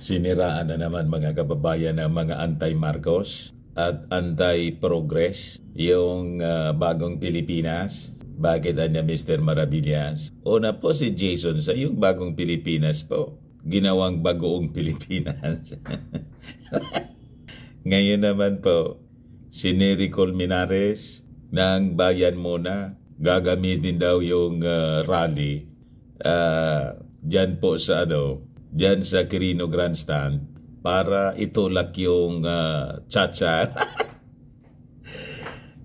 Siniraan na naman mga kababayan ng mga anti-Marcos at anti-progress yung uh, bagong Pilipinas. Bakit niya Mr. Marabillas? Una po si Jason sa yung bagong Pilipinas po. Ginawang bagoong Pilipinas. Ngayon naman po, si Neri Colmenares ng Bayan Muna. Gagamitin daw yung uh, rally uh, dyan po sa ano, dyan sa Quirino Grandstand para itulak yung uh, cha-cha.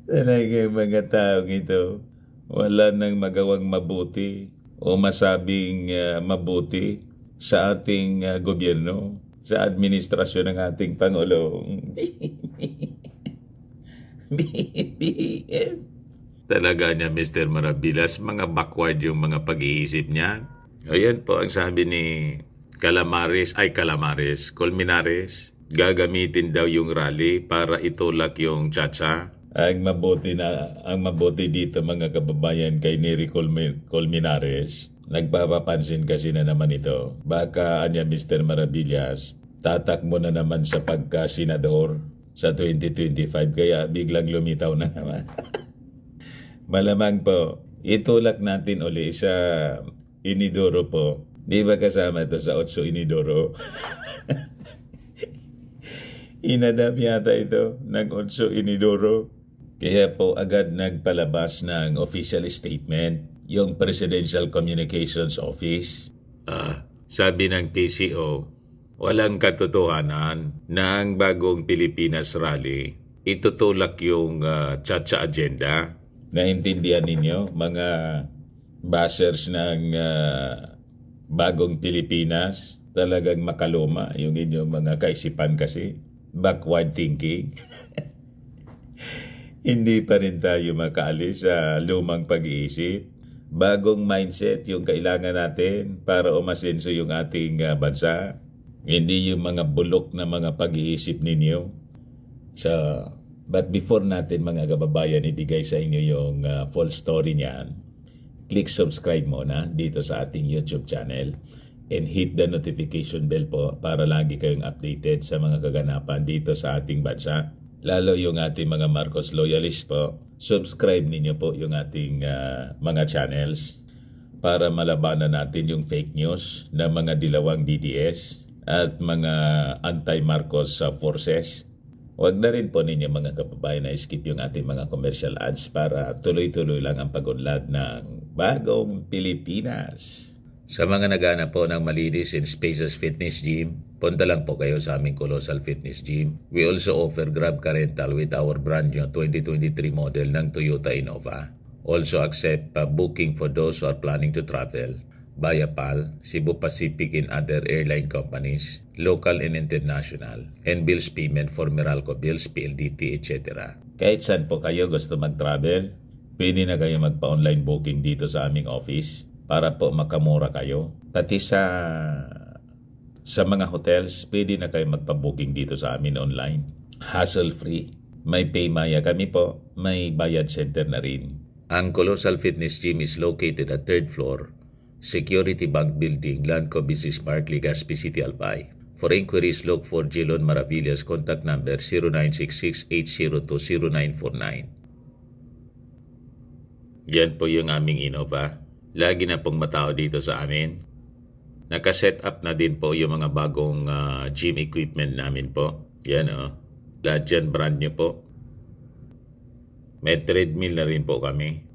Talaga mga taong ito, wala nang magawang mabuti o masabing uh, mabuti sa ating uh, gobyerno, sa administrasyon ng ating Pangulong. Talaga niya, Mr. Marabilas, mga backward yung mga pag-iisip niya. Ayan po ang sabi ni calamares, ay calamares, colmenares. Gagamitin daw yung rally para itulak yung chacha. Ang mabuti na ang mabuti dito mga kababayan kay Neri Colmen, Colmenares. Nagpapapansin kasi na naman ito. Baka anya Mr. Marabillas, tatakbo na naman sa pagkasinador sa 2025 kaya biglang lumitaw na naman. Malamang po, itulak natin uli sa Inidoro po Di ba kasama ito sa Otso Inidoro? Inadap yata ito ng Otso Inidoro. Kaya po agad nagpalabas ng official statement yung Presidential Communications Office. Ah, sabi ng PCO, walang katotohanan na ang bagong Pilipinas Rally itutulak yung uh, Chacha Agenda. Naintindihan ninyo mga bashers ng uh, bagong Pilipinas, talagang makaluma yung inyong mga kaisipan kasi. Backward thinking. Hindi pa rin tayo makaalis sa lumang pag-iisip. Bagong mindset yung kailangan natin para umasenso yung ating ah, bansa. Hindi yung mga bulok na mga pag-iisip ninyo. So, but before natin mga kababayan ibigay sa inyo yung uh, full story niyan, click subscribe muna dito sa ating YouTube channel and hit the notification bell po para lagi kayong updated sa mga kaganapan dito sa ating bansa. Lalo yung ating mga Marcos loyalists po, subscribe ninyo po yung ating uh, mga channels para malabanan natin yung fake news ng mga dilawang DDS at mga anti-Marcos uh, forces Huwag na rin po ninyo mga kababayan na skip yung ating mga commercial ads para tuloy-tuloy lang ang pagunlad ng bagong Pilipinas. Sa mga nagana po ng malinis in Spaces Fitness Gym, punta lang po kayo sa aming Colossal Fitness Gym. We also offer Grab Car Rental with our brand new 2023 model ng Toyota Innova. Also accept booking for those who are planning to travel. Bayapal, Cebu Pacific and other airline companies, local and international, and bills payment for Meralco bills, PLDT, etc. Kahit saan po kayo gusto mag-travel, pwede na kayo magpa-online booking dito sa aming office para po makamura kayo. Pati sa sa mga hotels, pwede na kayo magpa-booking dito sa amin online. Hassle-free. May Paymaya kami po. May bayad center na rin. Ang Colossal Fitness Gym is located at third floor Security Bank Building, Lanco Business Park, Legazpi City, Albay. For inquiries, look for Jilon Maravillas, contact number 0966-802-0949. Yan po yung aming Innova. Lagi na pong matao dito sa amin. Nakaset up na din po yung mga bagong uh, gym equipment namin po. Yan o. Oh. Lahat brand new po. May treadmill na rin po kami.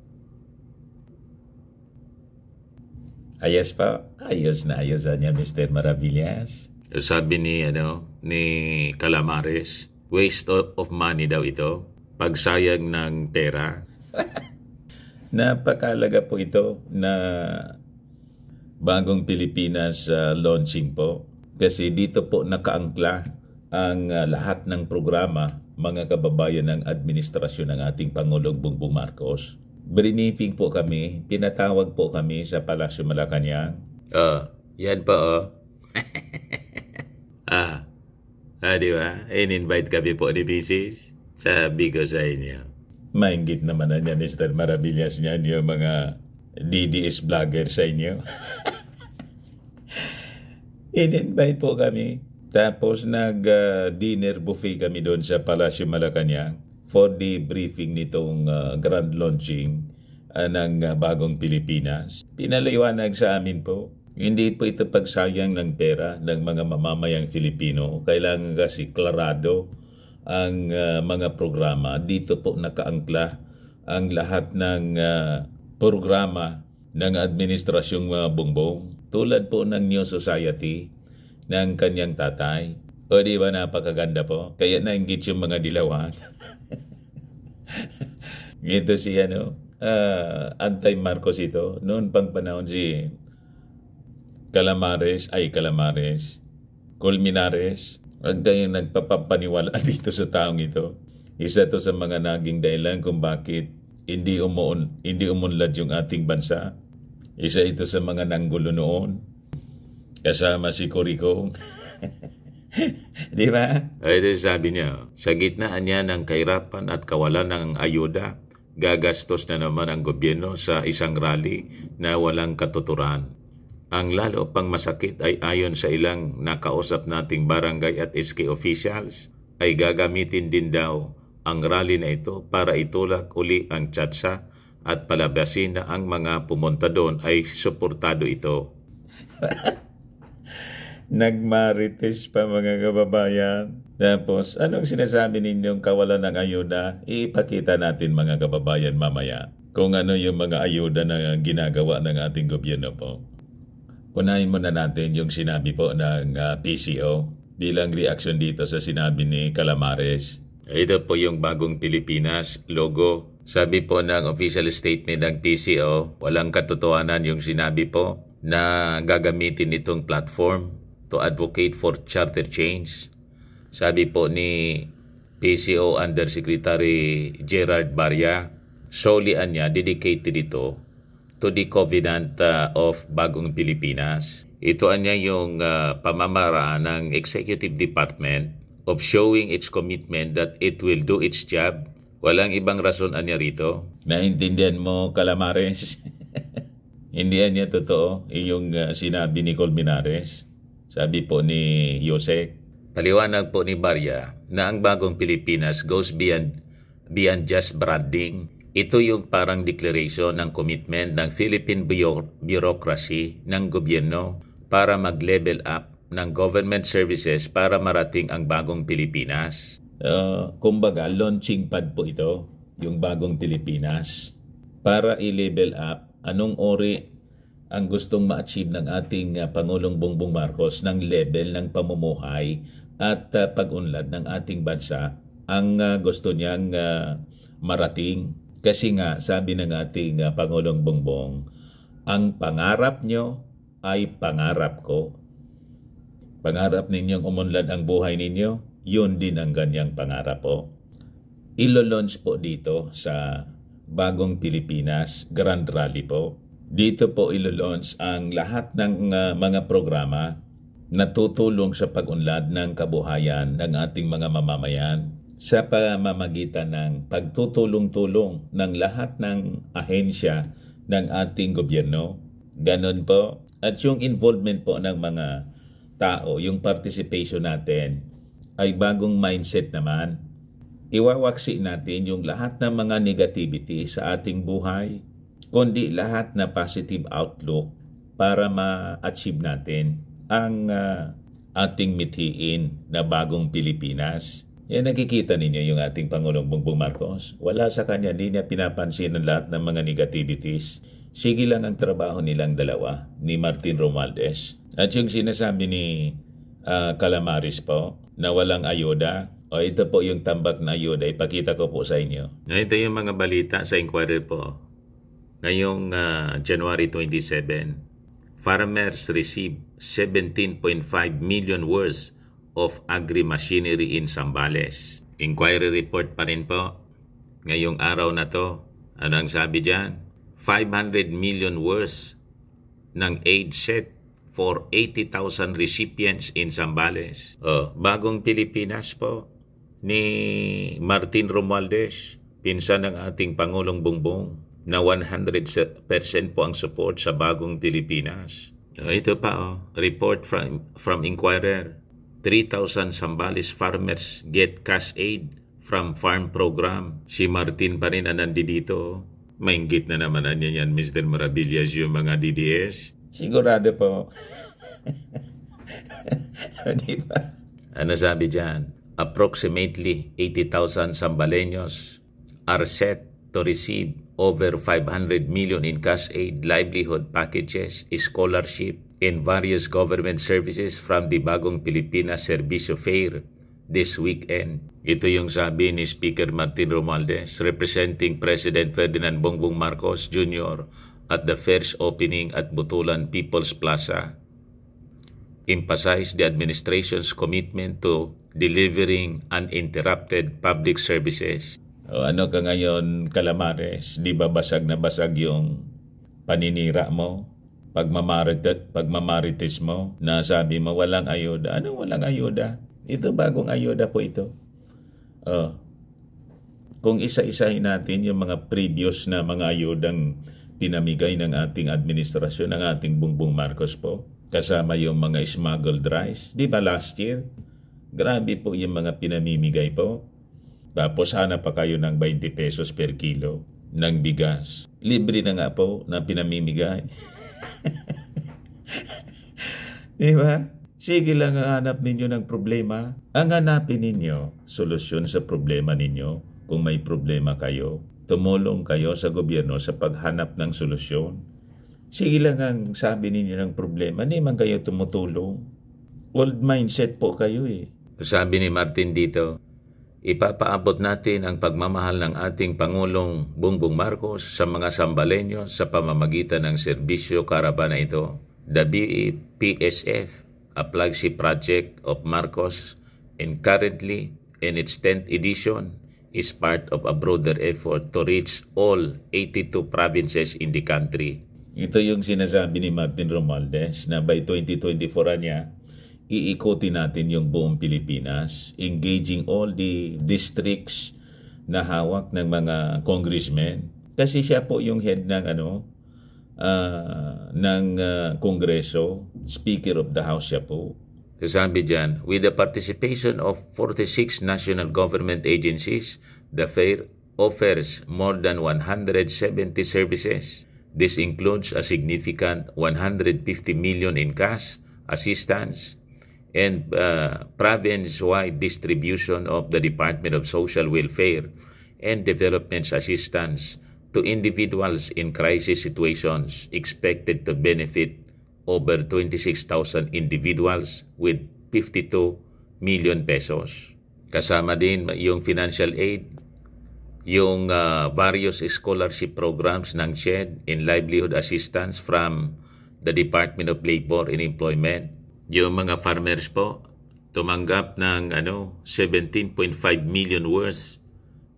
Ayos pa? Ayos na ayos na niya, Mr. Maravillas. Sabi ni, ano, ni Calamares, waste of money daw ito. Pagsayag ng pera. Napakalaga po ito na bagong Pilipinas uh, launching po. Kasi dito po nakaangkla ang uh, lahat ng programa mga kababayan ng administrasyon ng ating Pangulong Bongbong Marcos brinifing po kami, pinatawag po kami sa Palasyo Malacanang. Oh, yan po oh. ah, ah di ba? In-invite kami po ni Mrs. sa ko sa inyo. Maingit naman na niya, Mr. Maravillas niyan, yung mga DDS vlogger sa inyo. In-invite po kami. Tapos nag-dinner ah, uh, buffet kami doon sa Palasyo Malacanang for the briefing nitong uh, grand launching uh, ng uh, bagong Pilipinas. Pinaliwanag sa amin po, hindi po ito pagsayang ng pera ng mga mamamayang Filipino. Kailangan kasi klarado ang uh, mga programa. Dito po nakaangkla ang lahat ng uh, programa ng administrasyong uh, Bongbong tulad po ng New Society ng kanyang tatay. O di ba napakaganda po? Kaya nainggit yung mga dilawan. Ngito si ano, uh, Antay Marcos ito. Noon pang panahon si Calamares, ay Calamares, Colminares. Huwag kayong nagpapapaniwala dito sa taong ito. Isa to sa mga naging dahilan kung bakit hindi, umuun, hindi umunlad yung ating bansa. Isa ito sa mga nanggulo noon. Kasama si Coricong. Di ba? Ay, sabi niya, sa gitnaan niya ng kahirapan at kawalan ng ayuda, gagastos na naman ang gobyerno sa isang rally na walang katuturan. Ang lalo pang masakit ay ayon sa ilang nakausap nating barangay at SK officials, ay gagamitin din daw ang rally na ito para itulak uli ang tsatsa at palabasin na ang mga pumunta doon ay suportado ito. nagmarites pa mga kababayan. Tapos, anong sinasabi ninyong kawalan ng ayuda? Ipakita natin mga kababayan mamaya kung ano yung mga ayuda na ginagawa ng ating gobyerno po. Unahin muna natin yung sinabi po ng uh, ah, PCO bilang reaction dito sa sinabi ni Calamares. Ito po yung bagong Pilipinas logo. Sabi po ng official statement ng PCO, walang katotohanan yung sinabi po na gagamitin itong platform to advocate for charter change. Sabi po ni PCO Undersecretary Gerard Barya, solian niya dedicated ito to the covenant uh, of Bagong Pilipinas. Ito anya yung uh, pamamaraan ng Executive Department of showing its commitment that it will do its job. Walang ibang rason anya rito. Naintindihan mo, Calamares? Hindi niya totoo yung uh, sinabi ni Colmenares. Sabi po ni Jose, Paliwanag po ni Barya na ang bagong Pilipinas goes beyond, beyond just branding. Ito yung parang declaration ng commitment ng Philippine bureaucracy ng gobyerno para mag-level up ng government services para marating ang bagong Pilipinas. Uh, kumbaga, launching pad po ito, yung bagong Pilipinas, para i-level up anong ori ang gustong ma-achieve ng ating ah, Pangulong Bongbong Marcos ng level ng pamumuhay at uh, pag-unlad ng ating bansa ang uh, gusto niyang uh, marating. Kasi nga sabi ng ating uh, Pangulong Bongbong, ang pangarap nyo ay pangarap ko. Pangarap ninyong umunlad ang buhay ninyo, yun din ang ganyang pangarap po. Ilo-launch po dito sa Bagong Pilipinas Grand Rally po dito po ilo-launch ang lahat ng uh, mga programa na tutulong sa pag-unlad ng kabuhayan ng ating mga mamamayan sa pamamagitan ng pagtutulong-tulong ng lahat ng ahensya ng ating gobyerno. Ganon po. At yung involvement po ng mga tao, yung participation natin ay bagong mindset naman. Iwawaksi natin yung lahat ng mga negativity sa ating buhay, kundi lahat na positive outlook para ma-achieve natin ang uh, ating mithiin na bagong Pilipinas. Yan nakikita ninyo yung ating Pangulong Bongbong Marcos. Wala sa kanya, hindi niya pinapansin ang lahat ng mga negativities. Sige lang ang trabaho nilang dalawa, ni Martin Romualdez. At yung sinasabi ni uh, ah, Calamaris po, na walang ayuda, o ito po yung tambak na ayuda, ipakita ko po sa inyo. Ito yung mga balita sa inquiry po. Ngayong uh, January 27, farmers received 17.5 million worth of agri-machinery in Sambales. Inquiry report pa rin po ngayong araw na to. Ano ang sabi dyan? 500 million worth ng aid set for 80,000 recipients in Sambales. Oh, bagong Pilipinas po ni Martin Romualdez, pinsan ng ating Pangulong Bongbong na 100% po ang support sa bagong Pilipinas. Oh, ito pa, oh, report from, from Inquirer. 3,000 Sambales farmers get cash aid from farm program. Si Martin pa rin ang nandito. Oh. Maingit na naman na yan, Mr. Marabillas, yung mga DDS. Sigurado po. Di ba? Ano sabi dyan? Approximately 80,000 Sambaleños are set to receive over 500 million in cash aid, livelihood packages, scholarship, and various government services from the Bagong Pilipinas Servicio Fair this weekend. Ito yung sabi ni Speaker Martin Romualdez representing President Ferdinand Bongbong Marcos Jr. at the fair's opening at Butulan People's Plaza. Emphasized the administration's commitment to delivering uninterrupted public services o ano ka ngayon, Calamares, di ba basag na basag yung paninira mo? Pagmamarites, pagmamarites mo na sabi mo walang ayuda. Anong walang ayuda? Ito bagong ayuda po ito. Oh. Kung isa-isahin natin yung mga previous na mga ayudang pinamigay ng ating administrasyon, ng ating Bungbong Marcos po, kasama yung mga smuggled rice, di ba last year? Grabe po yung mga pinamimigay po. Tapos hanap pa kayo ng 20 pesos per kilo ng bigas. Libre na nga po na pinamimigay. Di ba? Sige lang ang hanap ninyo ng problema. Ang hanapin ninyo, solusyon sa problema ninyo. Kung may problema kayo, tumulong kayo sa gobyerno sa paghanap ng solusyon. Sige lang ang sabi ninyo ng problema, hindi man kayo tumutulong. Old mindset po kayo eh. Sabi ni Martin dito, Ipapaabot natin ang pagmamahal ng ating Pangulong Bongbong Marcos sa mga Sambalenyo sa pamamagitan ng serbisyo karabana ito, the BEPSF, a flagship project of Marcos, and currently, in its 10th edition, is part of a broader effort to reach all 82 provinces in the country. Ito yung sinasabi ni Martin Romualdez na by 2024 niya, iikotin natin yung buong Pilipinas, engaging all the districts na hawak ng mga congressmen. Kasi siya po yung head ng ano uh, ng uh, Kongreso, Speaker of the House siya po. Sabi dyan, with the participation of 46 national government agencies, the fair offers more than 170 services. This includes a significant 150 million in cash assistance and uh, province-wide distribution of the Department of Social Welfare and Development Assistance to individuals in crisis situations expected to benefit over 26,000 individuals with 52 million pesos. Kasama din yung financial aid, yung uh, various scholarship programs ng SHED in livelihood assistance from the Department of Labor and Employment, yung mga farmers po tumanggap ng ano 17.5 million worth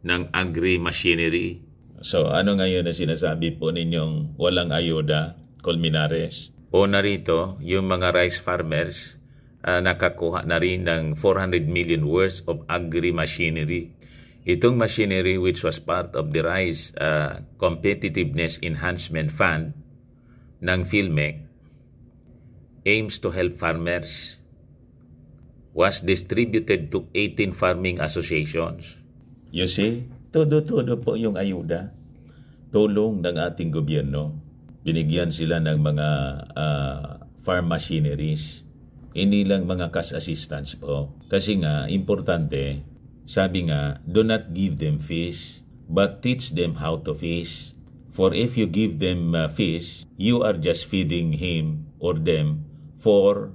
ng agri machinery. So ano ngayon na sinasabi po ninyong walang ayuda, Colminares? O narito, yung mga rice farmers uh, nakakuha na rin ng 400 million worth of agri machinery. Itong machinery which was part of the Rice uh, Competitiveness Enhancement Fund ng PhilMEC aims to help farmers was distributed to 18 farming associations. You see, todo-todo po yung ayuda. Tulong ng ating gobyerno. Binigyan sila ng mga uh, farm machineries. Hindi lang mga cash assistance po. Kasi nga, importante, sabi nga, do not give them fish, but teach them how to fish. For if you give them uh, ah, fish, you are just feeding him or them for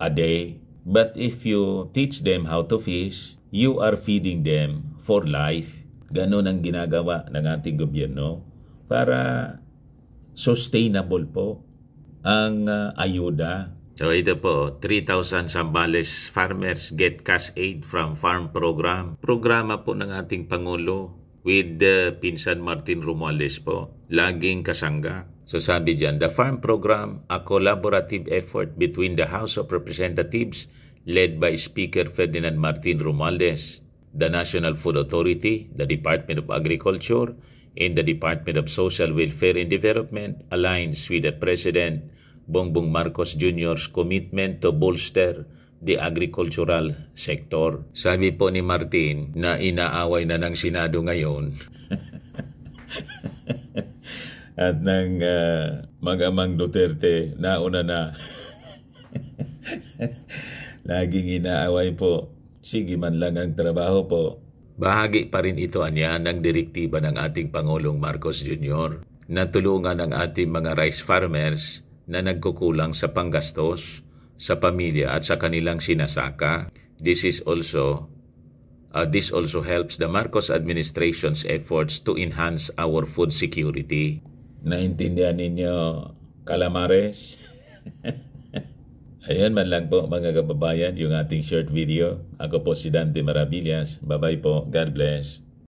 a day. But if you teach them how to fish, you are feeding them for life. Ganon ang ginagawa ng ating gobyerno para sustainable po ang uh, ayuda. So ito po, 3,000 Sambales farmers get cash aid from farm program. Programa po ng ating Pangulo with uh, Pinsan Martin Romualdez po. Laging kasangga. So sabi dyan, the farm program, a collaborative effort between the House of Representatives led by Speaker Ferdinand Martin Romualdez, the National Food Authority, the Department of Agriculture, and the Department of Social Welfare and Development aligns with the President Bongbong Marcos Jr.'s commitment to bolster the agricultural sector. Sabi po ni Martin na inaaway na ng Senado ngayon. At ng uh, ah, mag-amang Duterte, nauna na. Laging inaaway po. Sige man lang ang trabaho po. Bahagi pa rin ito anya ng direktiba ng ating Pangulong Marcos Jr. na tulungan ang ating mga rice farmers na nagkukulang sa panggastos sa pamilya at sa kanilang sinasaka. This is also uh, this also helps the Marcos administration's efforts to enhance our food security. Naintindihan ninyo, Calamares? Ayan man lang po mga kababayan yung ating short video. Ako po si Dante Maravillas. Bye-bye po. God bless.